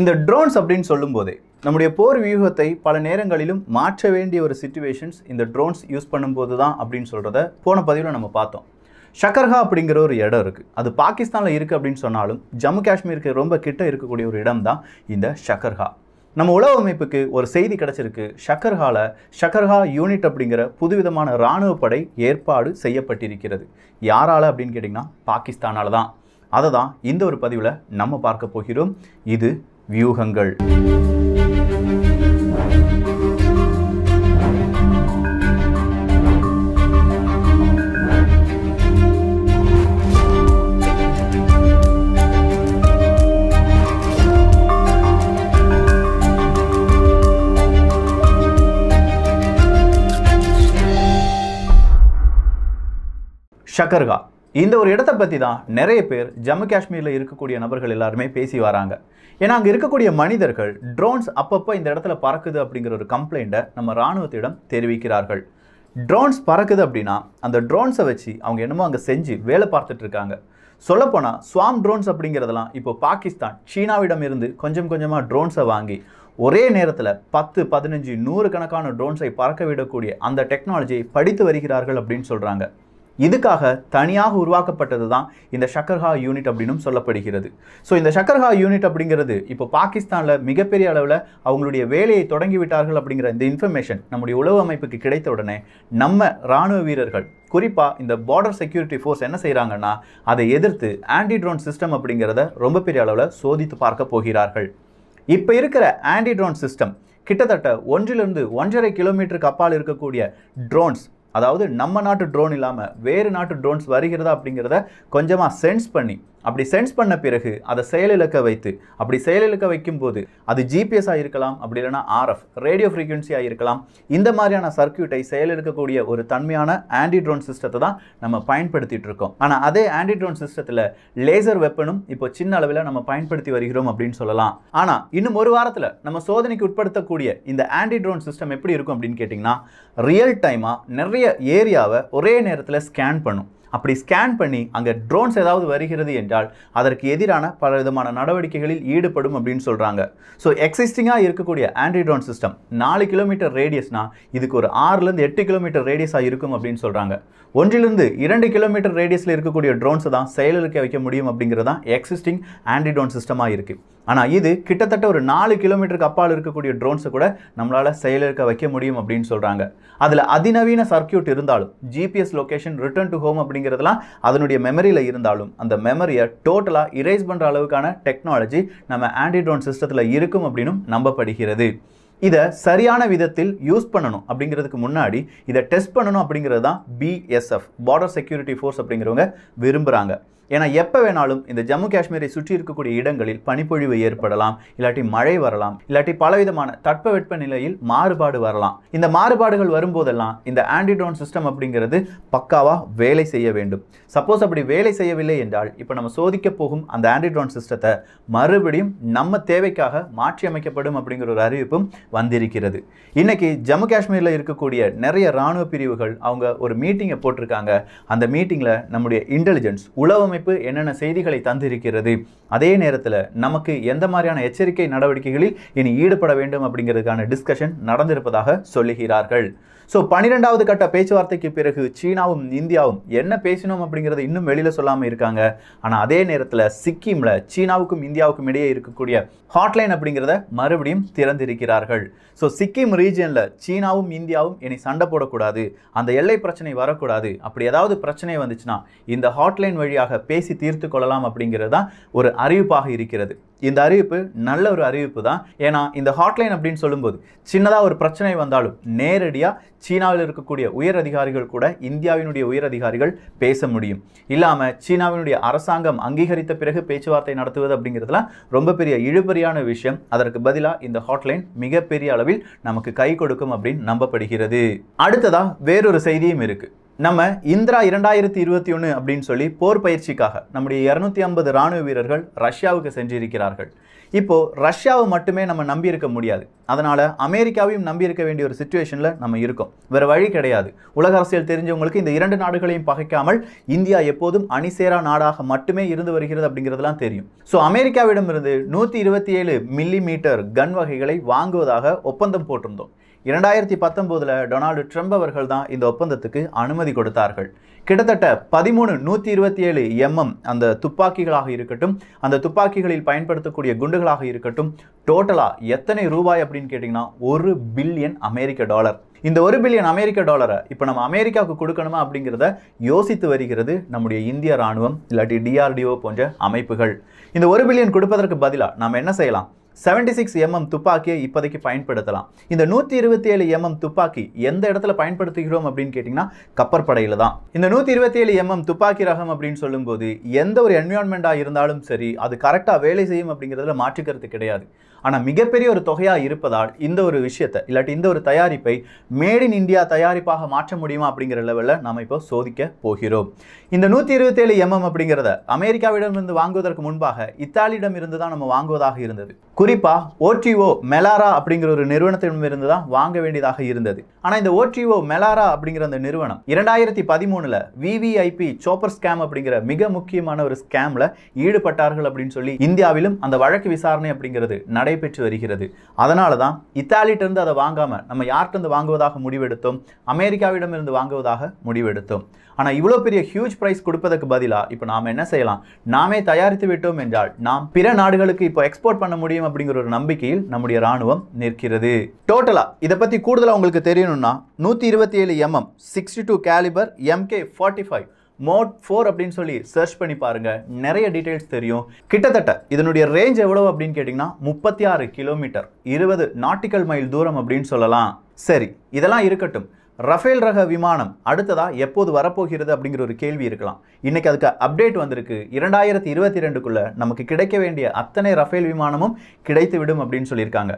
இந்த ட்ரோன்ஸ் அப்படின்னு சொல்லும்போதே நம்முடைய போர் வியூகத்தை பல நேரங்களிலும் மாற்ற வேண்டிய ஒரு சுச்சுவேஷன்ஸ் இந்த ட்ரோன்ஸ் யூஸ் பண்ணும்போது தான் அப்படின்னு சொல்கிறத போன பதிவில் நம்ம பார்த்தோம் ஷக்கர்ஹா அப்படிங்கிற ஒரு இடம் இருக்குது அது பாகிஸ்தானில் இருக்குது அப்படின்னு சொன்னாலும் ஜம்மு காஷ்மீருக்கு ரொம்ப கிட்ட இருக்கக்கூடிய ஒரு இடம் தான் இந்த ஷக்கர்ஹா நம்ம உளவு அமைப்புக்கு ஒரு செய்தி கிடச்சிருக்கு ஷக்கர்ஹாவில் ஷக்கர்ஹா யூனிட் அப்படிங்கிற புதுவிதமான இராணுவ படை ஏற்பாடு செய்யப்பட்டிருக்கிறது யாரால் அப்படின்னு கேட்டிங்கன்னா பாகிஸ்தானால் தான் அதை தான் இந்த ஒரு பதிவில் நம்ம பார்க்க போகிறோம் இது व्यूह शकरगा இந்த ஒரு இடத்த பற்றி தான் நிறைய பேர் ஜம்மு காஷ்மீரில் இருக்கக்கூடிய நபர்கள் எல்லாருமே பேசி வராங்க ஏன்னா அங்கே இருக்கக்கூடிய மனிதர்கள் ட்ரோன்ஸ் அப்பப்போ இந்த இடத்துல பறக்குது அப்படிங்கிற ஒரு கம்ப்ளைண்ட்டை நம்ம இராணுவத்திடம் தெரிவிக்கிறார்கள் ட்ரோன்ஸ் பறக்குது அப்படின்னா அந்த ட்ரோன்ஸை வச்சு அவங்க என்னமோ அங்கே செஞ்சு வேலை பார்த்துட்டு இருக்காங்க சொல்லப்போனால் ஸ்வாம் ட்ரோன்ஸ் அப்படிங்கிறதெல்லாம் இப்போ பாகிஸ்தான் சீனாவிடம் இருந்து கொஞ்சம் கொஞ்சமாக ட்ரோன்ஸை வாங்கி ஒரே நேரத்தில் பத்து பதினஞ்சு நூறு கணக்கான ட்ரோன்ஸை பறக்க விடக்கூடிய அந்த டெக்னாலஜியை படித்து வருகிறார்கள் அப்படின்னு சொல்கிறாங்க இதுக்காக தனியாக உருவாக்கப்பட்டது தான் இந்த ஷக்கர்ஹா யூனிட் அப்படின்னும் சொல்லப்படுகிறது ஸோ இந்த ஷக்கர்ஹா யூனிட் அப்படிங்கிறது இப்போ பாகிஸ்தானில் மிகப்பெரிய அளவில் அவங்களுடைய வேலையை தொடங்கி விட்டார்கள் அப்படிங்கிற இந்த இன்ஃபர்மேஷன் நம்முடைய உளவு அமைப்புக்கு கிடைத்த உடனே நம்ம இராணுவ வீரர்கள் குறிப்பாக இந்த பார்டர் செக்யூரிட்டி ஃபோர்ஸ் என்ன செய்கிறாங்கன்னா அதை எதிர்த்து ஆன்டி ட்ரோன் சிஸ்டம் அப்படிங்கிறத ரொம்ப பெரிய அளவில் சோதித்து பார்க்க போகிறார்கள் இப்போ இருக்கிற ஆன்டி ட்ரோன் சிஸ்டம் கிட்டத்தட்ட ஒன்றிலிருந்து ஒன்றரை கிலோமீட்டருக்கு அப்பால் இருக்கக்கூடிய ட்ரோன்ஸ் அதாவது நம்ம நாட்டு ட்ரோன் இல்லாமல் வேறு நாட்டு ட்ரோன்ஸ் வருகிறதா அப்படிங்கிறத கொஞ்சமாக சென்ஸ் பண்ணி அப்படி சென்ஸ் பண்ண பிறகு அதை செயலிழக்க வைத்து அப்படி செயலிழக்க வைக்கும் போது அது ஜிபிஎஸ்ஸாக இருக்கலாம் அப்படி இல்லைனா ஆர்எஃப் ரேடியோ ஃப்ரீக்குவென்சியாக இருக்கலாம் இந்த மாதிரியான சர்க்கியூட்டை செயலிழக்கக்கூடிய ஒரு தன்மையான ஆன்டிட்ரோன் சிஸ்டத்தை தான் நம்ம பயன்படுத்திட்டு இருக்கோம் ஆனால் அதே ஆன்டிட்ரோன் சிஸ்டத்தில் லேசர் வெப்பனும் இப்போ சின்ன அளவில் நம்ம பயன்படுத்தி வருகிறோம் அப்படின்னு சொல்லலாம் ஆனால் இன்னும் ஒரு வாரத்தில் நம்ம சோதனைக்கு உட்படுத்தக்கூடிய இந்த ஆன்டிட்ரோன் சிஸ்டம் எப்படி இருக்கும் அப்படின்னு கேட்டிங்கன்னா ரியல் டைமாக நிறைய ஏரியாவை ஒரே நேரத்தில் ஸ்கேன் பண்ணும் அப்படி ஸ்கேன் பண்ணி அங்கே ட்ரோன்ஸ் ஏதாவது வருகிறது என்றால் அதற்கு எதிரான பல விதமான நடவடிக்கைகளில் ஈடுபடும் அப்படின்னு சொல்கிறாங்க ஸோ எக்ஸிஸ்டிங்காக இருக்கக்கூடிய ஆண்ட்ரி ட்ரோன் சிஸ்டம் நாலு கிலோமீட்டர் ரேடியஸ்னால் இதுக்கு ஒரு ஆறுலேருந்து எட்டு கிலோமீட்டர் ரேடியஸாக இருக்கும் அப்படின்னு சொல்கிறாங்க ஒன்றிலிருந்து இரண்டு கிலோமீட்டர் ரேடியஸில் இருக்கக்கூடிய ட்ரோன்ஸை தான் செயலிருக்க வைக்க முடியும் அப்படிங்கிறது தான் எக்ஸிஸ்டிங் ஆண்ட்ரி ட்ரோன் சிஸ்டமாக இருக்குது ஆனால் இது கிட்டத்தட்ட ஒரு நாலு கிலோமீட்டருக்கு அப்பால் இருக்கக்கூடிய ட்ரோன்ஸை கூட நம்மளால் செயலிருக்க வைக்க முடியும் அப்படின்னு சொல்கிறாங்க அதில் அதிநவீன சர்க்கியூட் இருந்தாலும் GPS location return to home அப்படிங்கிறதுலாம் அதனுடைய மெமரியில் இருந்தாலும் அந்த மெமரியை டோட்டலாக இரேஸ் பண்ணுற அளவுக்கான டெக்னாலஜி நம்ம ஆன்டி ட்ரோன் சிஸ்டத்தில் இருக்கும் அப்படின்னும் நம்பப்படுகிறது இதை சரியான விதத்தில் யூஸ் பண்ணணும் அப்படிங்கிறதுக்கு முன்னாடி இதை டெஸ்ட் பண்ணணும் அப்படிங்கிறது தான் பிஎஸ்எஃப் பார்டர் செக்யூரிட்டி ஃபோர்ஸ் அப்படிங்கிறவங்க விரும்புகிறாங்க ஏன்னா எப்போ வேணாலும் இந்த ஜம்மு காஷ்மீரை சுற்றி இருக்கக்கூடிய இடங்களில் பனிப்பொழிவு ஏற்படலாம் இல்லாட்டி மழை வரலாம் இல்லாட்டி பலவிதமான தட்பவெட்ப நிலையில் மாறுபாடு வரலாம் இந்த மாறுபாடுகள் வரும்போதெல்லாம் இந்த ஆன்டிட்ரோன் சிஸ்டம் அப்படிங்கிறது பக்காவாக வேலை செய்ய வேண்டும் சப்போஸ் அப்படி வேலை செய்யவில்லை என்றால் இப்போ நம்ம சோதிக்க போகும் அந்த ஆன்டிட்ரோன் சிஸ்டத்தை மறுபடியும் நம்ம தேவைக்காக மாற்றியமைக்கப்படும் அப்படிங்கிற ஒரு அறிவிப்பும் வந்திருக்கிறது இன்றைக்கி ஜம்மு காஷ்மீரில் இருக்கக்கூடிய நிறைய இராணுவ பிரிவுகள் அவங்க ஒரு மீட்டிங்கை போட்டிருக்காங்க அந்த மீட்டிங்கில் நம்முடைய இன்டெலிஜென்ஸ் உளவமைப்பு என்னென்ன செய்திகளை தந்திருக்கிறது அதே நேரத்தில் நமக்கு எந்த மாதிரியான எச்சரிக்கை நடவடிக்கைகளில் இனி ஈடுபட வேண்டும் அப்படிங்கிறதுக்கான டிஸ்கஷன் நடந்திருப்பதாக சொல்லுகிறார்கள் ஸோ பனிரெண்டாவது கட்ட பேச்சுவார்த்தைக்கு பிறகு சீனாவும் இந்தியாவும் என்ன பேசினோம் அப்படிங்கிறது இன்னும் வெளியில் சொல்லாமல் இருக்காங்க ஆனால் அதே நேரத்தில் சிக்கிமில் சீனாவுக்கும் இந்தியாவுக்கும் இடையே இருக்கக்கூடிய ஹாட்லைன் அப்படிங்கிறத மறுபடியும் திறந்திருக்கிறார்கள் ஸோ சிக்கிம் ரீஜியனில் சீனாவும் இந்தியாவும் இனி சண்டை போடக்கூடாது அந்த எல்லை பிரச்சனை வரக்கூடாது அப்படி ஏதாவது பிரச்சனை வந்துச்சுன்னா இந்த ஹாட்லைன் வழியாக பேசி தீர்த்து கொள்ளலாம் அப்படிங்கிறது தான் ஒரு அறிவிப்பாக இருக்கிறது இந்த அறிவிப்பு நல்ல ஒரு அறிவிப்பு தான் ஏன்னா இந்த ஹாட்லைன் அப்படின்னு சொல்லும்போது சின்னதாக ஒரு பிரச்சனை வந்தாலும் நேரடியாக சீனாவில் இருக்கக்கூடிய உயர் அதிகாரிகள் கூட இந்தியாவினுடைய உயர் அதிகாரிகள் பேச முடியும் இல்லாமல் சீனாவினுடைய அரசாங்கம் அங்கீகரித்த பிறகு பேச்சுவார்த்தை நடத்துவது அப்படிங்கிறதுலாம் ரொம்ப பெரிய இழுபறியான விஷயம் அதற்கு பதிலாக இந்த ஹாட்லைன் மிகப்பெரிய அளவில் நமக்கு கை கொடுக்கும் அப்படின்னு நம்பப்படுகிறது அடுத்ததாக வேறொரு செய்தியும் இருக்குது நம்ம இந்திரா இரண்டாயிரத்தி இருபத்தி ஒன்று அப்படின்னு சொல்லி போர் பயிற்சிக்காக நம்முடைய இரநூத்தி ஐம்பது ராணுவ வீரர்கள் ரஷ்யாவுக்கு சென்றிருக்கிறார்கள் இப்போது ரஷ்யாவை மட்டுமே நம்ம நம்பியிருக்க முடியாது அதனால் அமெரிக்காவையும் நம்பியிருக்க வேண்டிய ஒரு சுச்சுவேஷனில் நம்ம இருக்கோம் வேறு வழி கிடையாது உலக அரசியல் தெரிஞ்சவங்களுக்கு இந்த இரண்டு நாடுகளையும் பகைக்காமல் இந்தியா எப்போதும் அணிசேரா நாடாக மட்டுமே இருந்து வருகிறது அப்படிங்கிறதுலாம் தெரியும் ஸோ இருந்து நூற்றி இருபத்தி ஏழு மில்லி மீட்டர் கன் வகைகளை வாங்குவதாக ஒப்பந்தம் போட்டிருந்தோம் இரண்டாயிரத்தி பத்தொம்போதில் டொனால்டு ட்ரம்ப் அவர்கள் தான் இந்த ஒப்பந்தத்துக்கு அனுமதி அனுமதி கொடுத்தார்கள் கிட்டத்தட்ட பதிமூணு நூற்றி இருபத்தி ஏழு எம்எம் அந்த துப்பாக்கிகளாக இருக்கட்டும் அந்த துப்பாக்கிகளில் பயன்படுத்தக்கூடிய குண்டுகளாக இருக்கட்டும் டோட்டலாக எத்தனை ரூபாய் அப்படின்னு கேட்டிங்கன்னா ஒரு பில்லியன் அமெரிக்க டாலர் இந்த ஒரு பில்லியன் அமெரிக்க டாலரை இப்போ நம்ம அமெரிக்காவுக்கு கொடுக்கணுமா அப்படிங்கிறத யோசித்து வருகிறது நம்முடைய இந்திய ராணுவம் இல்லாட்டி டிஆர்டிஓ போன்ற அமைப்புகள் இந்த ஒரு பில்லியன் கொடுப்பதற்கு பதிலாக நம்ம என்ன செய்யலாம் செவன்டி சிக்ஸ் எம்எம் துப்பாக்கியை இப்போதைக்கு பயன்படுத்தலாம் இந்த நூற்றி இருபத்தி ஏழு எம்எம் துப்பாக்கி எந்த இடத்துல பயன்படுத்துகிறோம் அப்படின்னு கேட்டிங்கன்னா கப்பற்படையில் தான் இந்த நூற்றி இருபத்தி ஏழு எம்எம் துப்பாக்கி ரகம் அப்படின்னு சொல்லும்போது எந்த ஒரு என்விரான்மெண்ட்டாக இருந்தாலும் சரி அது கரெக்டாக வேலை செய்யும் அப்படிங்கிறதுல மாற்றுக்கிறது கிடையாது ஆனால் மிகப்பெரிய ஒரு தொகையாக இருப்பதால் இந்த ஒரு விஷயத்தை இல்லாட்டி இந்த ஒரு தயாரிப்பை மேட் இன் இந்தியா தயாரிப்பாக மாற்ற முடியுமா அப்படிங்கிற லெவலில் நாம் இப்போ சோதிக்க போகிறோம் இந்த நூற்றி இருபத்தேழு எம்எம் அப்படிங்கிறத அமெரிக்காவிடமிருந்து வாங்குவதற்கு முன்பாக இத்தாலியிடம் இருந்து தான் நம்ம வாங்குவதாக இருந்தது குறிப்பாக ஓடிஓ மெலாரா அப்படிங்கிற ஒரு நிறுவனத்திடமிருந்து தான் வாங்க வேண்டியதாக இருந்தது ஆனால் இந்த ஓடிஓ மெலாரா அப்படிங்கிற அந்த நிறுவனம் இரண்டாயிரத்தி பதிமூணில் விவிஐபி சோப்பர் ஸ்கேம் அப்படிங்கிற மிக முக்கியமான ஒரு ஸ்கேமில் ஈடுபட்டார்கள் அப்படின்னு சொல்லி இந்தியாவிலும் அந்த வழக்கு விசாரணை அப்படிங்கிறது நடை நடைபெற்று வருகிறது அதனால தான் இத்தாலியிட்டிருந்து அதை வாங்காமல் நம்ம யார்கிட்டருந்து வாங்குவதாக முடிவெடுத்தோம் அமெரிக்காவிடமிருந்து வாங்குவதாக முடிவெடுத்தோம் ஆனால் இவ்வளோ பெரிய ஹியூஜ் ப்ரைஸ் கொடுப்பதற்கு பதிலாக இப்போ நாம் என்ன செய்யலாம் நாமே தயாரித்து விட்டோம் என்றால் நாம் பிற நாடுகளுக்கு இப்போ எக்ஸ்போர்ட் பண்ண முடியும் அப்படிங்கிற ஒரு நம்பிக்கையில் நம்முடைய ராணுவம் நிற்கிறது டோட்டலாக இதை பற்றி கூடுதலாக உங்களுக்கு தெரியணும்னா நூற்றி இருபத்தி ஏழு MM sixty two calibre MK forty five mod four அப்படின்னு சொல்லி சர்ச் பண்ணி பாருங்கள் நிறைய டீட்டெயில்ஸ் தெரியும் கிட்டத்தட்ட இதனுடைய ரேஞ்ச் எவ்வளோ அப்படின்னு கேட்டிங்கன்னா முப்பத்தி ஆறு கிலோமீட்டர் இருபது நாட்டிக்கல் மைல் தூரம் அப்படின்னு சொல்லலாம் சரி இதெல்லாம் இருக்கட்டும் ரஃபேல் ரக விமானம் அடுத்ததாக எப்போது வரப்போகிறது அப்படிங்கிற ஒரு கேள்வி இருக்கலாம் இன்றைக்கி அதுக்கு அப்டேட் வந்திருக்கு இரண்டாயிரத்தி இருபத்தி ரெண்டுக்குள்ளே நமக்கு கிடைக்க வேண்டிய அத்தனை ரஃபேல் விமானமும் கிடைத்து விடும் அப்படின்னு சொல்லியிருக்காங்க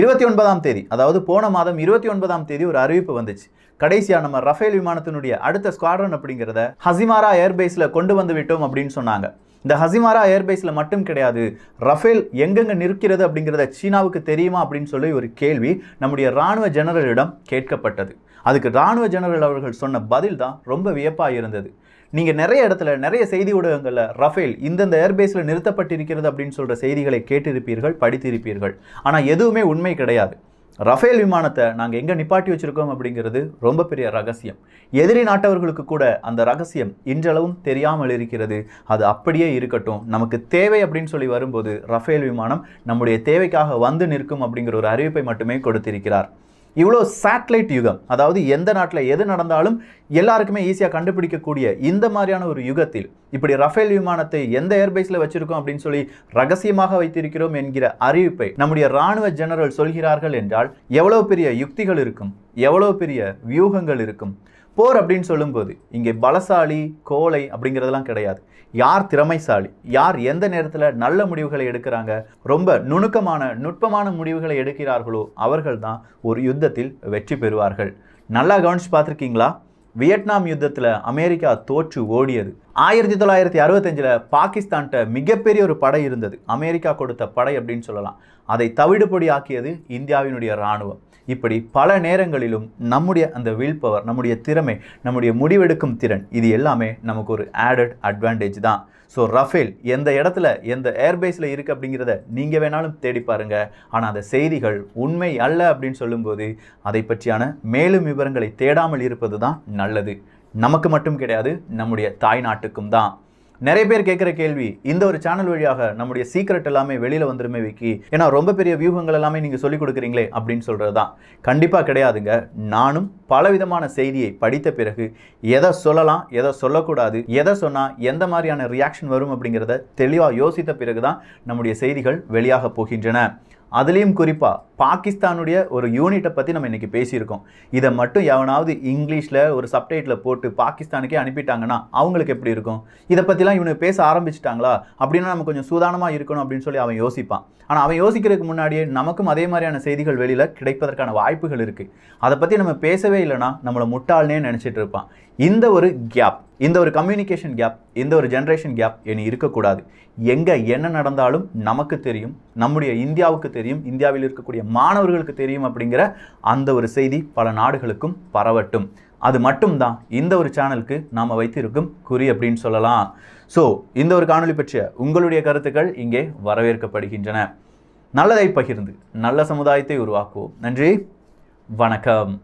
இருபத்தி ஒன்பதாம் தேதி அதாவது போன மாதம் இருபத்தி ஒன்பதாம் தேதி ஒரு அறிவிப்பு வந்துச்சு கடைசியாக நம்ம ரஃபேல் விமானத்தினுடைய அடுத்த ஸ்குவாட்ரன் அப்படிங்கிறத ஹசிமாரா ஏர்பேஸில் கொண்டு வந்து விட்டோம் அப்படின்னு சொன்னாங்க இந்த ஹசிமாரா ஏர்பேஸில் மட்டும் கிடையாது ரஃபேல் எங்கெங்கே நிற்கிறது அப்படிங்கிறத சீனாவுக்கு தெரியுமா அப்படின்னு சொல்லி ஒரு கேள்வி நம்முடைய ராணுவ ஜெனரலிடம் கேட்கப்பட்டது அதுக்கு ராணுவ ஜெனரல் அவர்கள் சொன்ன பதில் தான் ரொம்ப வியப்பாக இருந்தது நீங்கள் நிறைய இடத்துல நிறைய செய்தி ஊடகங்களில் ரஃபேல் இந்தந்த ஏர்பேஸில் நிறுத்தப்பட்டிருக்கிறது அப்படின்னு சொல்கிற செய்திகளை கேட்டிருப்பீர்கள் படித்திருப்பீர்கள் ஆனால் எதுவுமே உண்மை கிடையாது ரஃபேல் விமானத்தை நாங்கள் எங்கே நிப்பாட்டி வச்சுருக்கோம் அப்படிங்கிறது ரொம்ப பெரிய ரகசியம் எதிரி நாட்டவர்களுக்கு கூட அந்த ரகசியம் இன்றளவும் தெரியாமல் இருக்கிறது அது அப்படியே இருக்கட்டும் நமக்கு தேவை அப்படின்னு சொல்லி வரும்போது ரஃபேல் விமானம் நம்முடைய தேவைக்காக வந்து நிற்கும் அப்படிங்கிற ஒரு அறிவிப்பை மட்டுமே கொடுத்திருக்கிறார் இவ்வளோ சேட்டலைட் யுகம் அதாவது எந்த நாட்டில் எது நடந்தாலும் எல்லாருக்குமே ஈஸியாக கண்டுபிடிக்கக்கூடிய இந்த மாதிரியான ஒரு யுகத்தில் இப்படி ரஃபேல் விமானத்தை எந்த ஏர்பேஸில் வச்சுருக்கோம் அப்படின்னு சொல்லி ரகசியமாக வைத்திருக்கிறோம் என்கிற அறிவிப்பை நம்முடைய ராணுவ ஜெனரல் சொல்கிறார்கள் என்றால் எவ்வளோ பெரிய யுக்திகள் இருக்கும் எவ்வளோ பெரிய வியூகங்கள் இருக்கும் போர் அப்படின்னு சொல்லும்போது இங்கே பலசாலி கோலை அப்படிங்கிறதெல்லாம் கிடையாது யார் திறமைசாலி யார் எந்த நேரத்தில் நல்ல முடிவுகளை எடுக்கிறாங்க ரொம்ப நுணுக்கமான நுட்பமான முடிவுகளை எடுக்கிறார்களோ அவர்கள் தான் ஒரு யுத்தத்தில் வெற்றி பெறுவார்கள் நல்லா கவனிச்சு பார்த்துருக்கீங்களா வியட்நாம் யுத்தத்தில் அமெரிக்கா தோற்று ஓடியது ஆயிரத்தி தொள்ளாயிரத்தி அறுபத்தஞ்சில் பாகிஸ்தான்கிட்ட மிகப்பெரிய ஒரு படை இருந்தது அமெரிக்கா கொடுத்த படை அப்படின்னு சொல்லலாம் அதை தவிடுபடி ஆக்கியது இந்தியாவினுடைய இராணுவம் இப்படி பல நேரங்களிலும் நம்முடைய அந்த வில் பவர் நம்முடைய திறமை நம்முடைய முடிவெடுக்கும் திறன் இது எல்லாமே நமக்கு ஒரு ஆடட் அட்வான்டேஜ் தான் ஸோ ரஃபேல் எந்த இடத்துல எந்த ஏர்பேஸில் இருக்குது அப்படிங்கிறத நீங்கள் வேணாலும் தேடி பாருங்கள் ஆனால் அந்த செய்திகள் உண்மை அல்ல அப்படின்னு சொல்லும்போது அதை பற்றியான மேலும் விவரங்களை தேடாமல் இருப்பது தான் நல்லது நமக்கு மட்டும் கிடையாது நம்முடைய தாய் நாட்டுக்கும் தான் நிறைய பேர் கேட்குற கேள்வி இந்த ஒரு சேனல் வழியாக நம்முடைய சீக்ரெட் எல்லாமே வெளியில் வந்துருமே விக்கி ஏன்னா ரொம்ப பெரிய வியூகங்கள் எல்லாமே நீங்கள் சொல்லிக் கொடுக்குறீங்களே அப்படின்னு சொல்கிறது தான் கண்டிப்பாக கிடையாதுங்க நானும் பலவிதமான செய்தியை படித்த பிறகு எதை சொல்லலாம் எதை சொல்லக்கூடாது எதை சொன்னால் எந்த மாதிரியான ரியாக்ஷன் வரும் அப்படிங்கிறத தெளிவாக யோசித்த பிறகு தான் நம்முடைய செய்திகள் வெளியாக போகின்றன அதுலேயும் குறிப்பாக பாகிஸ்தானுடைய ஒரு யூனிட்டை பற்றி நம்ம இன்றைக்கி பேசியிருக்கோம் இதை மட்டும் எவனாவது இங்கிலீஷில் ஒரு சப்டைட்டில் போட்டு பாகிஸ்தானுக்கே அனுப்பிட்டாங்கன்னா அவங்களுக்கு எப்படி இருக்கும் இதை பற்றிலாம் இவனுக்கு பேச ஆரம்பிச்சிட்டாங்களா அப்படின்னா நம்ம கொஞ்சம் சூதானமாக இருக்கணும் அப்படின்னு சொல்லி அவன் யோசிப்பான் ஆனால் அவன் யோசிக்கிறதுக்கு முன்னாடியே நமக்கும் அதே மாதிரியான செய்திகள் வெளியில் கிடைப்பதற்கான வாய்ப்புகள் இருக்குது அதை பற்றி நம்ம பேசவே இல்லைன்னா நம்மளை முட்டாள்னே நினச்சிட்டு இருப்பான் இந்த ஒரு கேப் இந்த ஒரு கம்யூனிகேஷன் கேப் இந்த ஒரு ஜென்ரேஷன் கேப் இனி இருக்கக்கூடாது எங்கே என்ன நடந்தாலும் நமக்கு தெரியும் நம்முடைய இந்தியாவுக்கு தெரியும் இந்தியாவில் இருக்கக்கூடிய மாணவர்களுக்கு தெரியும் அப்படிங்கிற அந்த ஒரு செய்தி பல நாடுகளுக்கும் பரவட்டும் அது மட்டும்தான் இந்த ஒரு சேனலுக்கு நாம் வைத்திருக்கும் குறி அப்படின்னு சொல்லலாம் ஸோ இந்த ஒரு காணொலி பற்றிய உங்களுடைய கருத்துக்கள் இங்கே வரவேற்கப்படுகின்றன நல்லதை பகிர்ந்து நல்ல சமுதாயத்தை உருவாக்குவோம் நன்றி வணக்கம்